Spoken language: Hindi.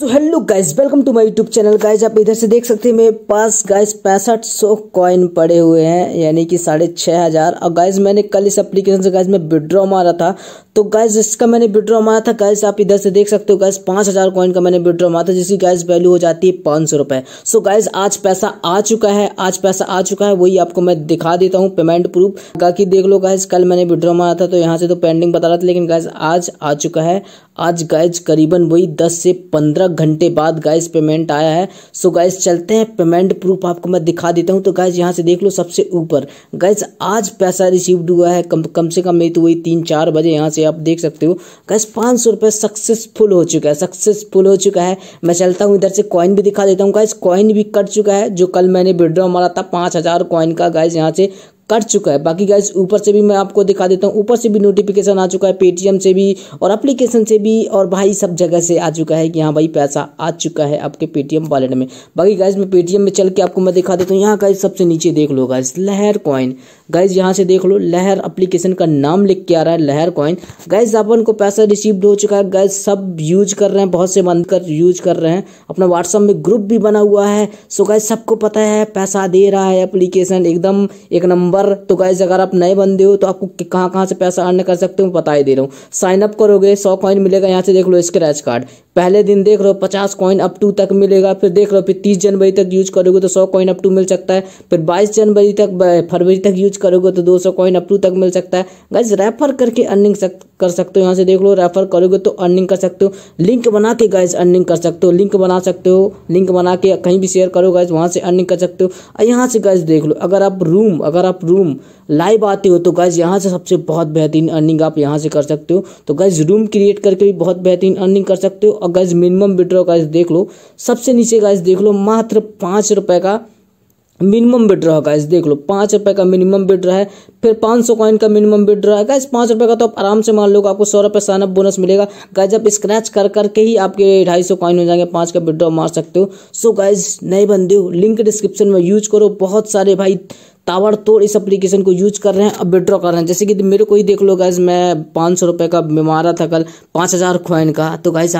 so hello guys welcome to my YouTube channel guys आप इधर से देख सकते हैं मेरे पास गाइस पैंसठ सौ कॉइन पड़े हुए हैं यानी कि साढ़े छः हज़ार और गाइस मैंने कल इस एप्लीकेशन से गाइस मैं विड्रॉ मारा था तो गाइस इसका मैंने विड्रॉ मारा था गाइस आप इधर से देख सकते हो गाइस पाँच हज़ार कॉइन का मैंने विड्रॉ मारा था जिसकी गाइज वैल्यू हो जाती है पाँच सौ रुपये सो गाइज आज पैसा आ चुका है आज पैसा आ चुका है वही आपको मैं दिखा देता हूँ पेमेंट प्रूफ बाकी देख लो गाइज कल मैंने विड्रॉ मारा था तो यहाँ से तो पेंडिंग बता रहा था लेकिन गाइज आज आ चुका है आज गाइज करीबन वही दस से पंद्रह पंद्रह घंटे बाद गाइस पेमेंट आया है सो गाइस चलते हैं पेमेंट प्रूफ आपको मैं दिखा देता हूँ तो गाइस यहाँ से देख लो सबसे ऊपर गाइस आज पैसा रिसीव्ड हुआ है कम कम से कम नहीं तो वही तीन चार बजे यहाँ से आप देख सकते हो गाइस पाँच सौ रुपये सक्सेसफुल हो चुका है सक्सेसफुल हो चुका है मैं चलता हूँ इधर से कॉइन भी दिखा देता हूँ गाइस कॉइन भी कट चुका है जो कल मैंने विड्रॉ मारा था पाँच हज़ार कॉइन का गाइस यहाँ से कट चुका है बाकी गाइज ऊपर से भी मैं आपको दिखा देता हूँ ऊपर से भी नोटिफिकेशन आ चुका है पेटीएम से भी और एप्लीकेशन से भी और भाई सब जगह से आ चुका है कि हाँ भाई पैसा आ चुका है आपके पेटीएम वॉलेट में बाकी गाइज मैं पेटीएम में चल के आपको मैं दिखा देता हूँ यहाँ गाइज सबसे नीचे देख लो गाइज लहर कॉइन गाइज यहाँ से देख लो लहर अप्लीकेशन का नाम लिख के आ रहा है लहर कॉइन गाइज अपन को पैसा रिसीव्ड हो चुका है गाइज सब यूज कर रहे हैं बहुत से बंद कर यूज कर रहे हैं अपना व्हाट्सअप में ग्रुप भी बना हुआ है सो गाइज सबको पता है पैसा दे रहा है अप्लीकेशन एकदम एक नंबर नंबर तो गाइज अगर आप नए बंदे हो तो आपको कहाँ कहाँ से पैसा अर्न कर सकते हो बता ही दे रहा हूँ साइन अप करोगे सौ कॉइन मिलेगा यहाँ से देख लो स्क्रैच कार्ड पहले दिन देख लो पचास कॉइन अप टू तक मिलेगा फिर देख लो फिर तीस जनवरी तक यूज करोगे तो सौ कॉइन अप टू मिल सकता है फिर बाईस जनवरी तक फरवरी तक यूज करोगे तो दो सौ कॉइन अप टू तक मिल सकता है गाइज रेफर करके अर्निंग कर सकते हो यहाँ से देख लो रेफर करोगे तो अर्निंग कर सकते हो लिंक बना के गाइज अर्निंग कर सकते हो लिंक बना सकते हो लिंक बना के कहीं भी शेयर करो गाइज वहाँ से अर्निंग कर सकते हो और यहाँ से गाइज देख लो अगर आप रूम अगर आप रूम लाइव आते हो तो गाइज यहाँ से सबसे बहुत बेहतरीन अर्निंग आप यहाँ से कर सकते हो तो गाइज रूम क्रिएट करके भी बहुत बेहतरीन अर्निंग कर सकते हो और गाइज मिनिमम विड्रॉ गाइज देख लो सबसे नीचे गाइज देख लो मात्र पाँच का मिनिमम विड्रॉ है इस देख लो पाँच रुपए का मिनिमम विड्रॉ है फिर पाँच सौ कॉइन का मिनिमम विड्रॉ है इस पाँच रुपये का तो आप आराम से मान लो आपको सौ रुपये साइनअप बोनस मिलेगा गाइज आप स्क्रैच कर करके ही आपके ढाई सौ कॉइन हो जाएंगे पाँच का विड्रॉ मार सकते हो सो गाइज नए बंदे हो लिंक डिस्क्रिप्शन में यूज करो बहुत सारे भाई तावर तोड़ इस एप्लीकेशन को यूज कर रहे हैं अब विड्रॉ कर रहे हैं जैसे कि मेरे को ही देख लो गाइज मैं पाँच सौ रुपये का मारा था कल पाँच हज़ार कॉइन का तो गाइज